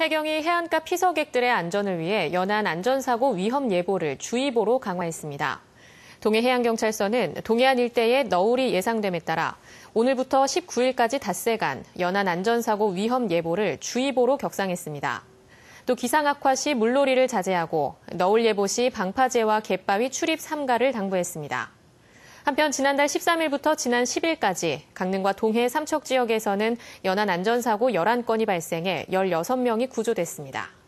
해경이 해안가 피서객들의 안전을 위해 연안 안전사고 위험 예보를 주의보로 강화했습니다. 동해해양경찰서는 동해안 일대에 너울이 예상됨에 따라 오늘부터 19일까지 닷새간 연안 안전사고 위험 예보를 주의보로 격상했습니다. 또 기상 악화 시 물놀이를 자제하고 너울 예보 시 방파제와 갯바위 출입 삼가를 당부했습니다. 한편 지난달 13일부터 지난 10일까지 강릉과 동해 삼척 지역에서는 연안 안전사고 11건이 발생해 16명이 구조됐습니다.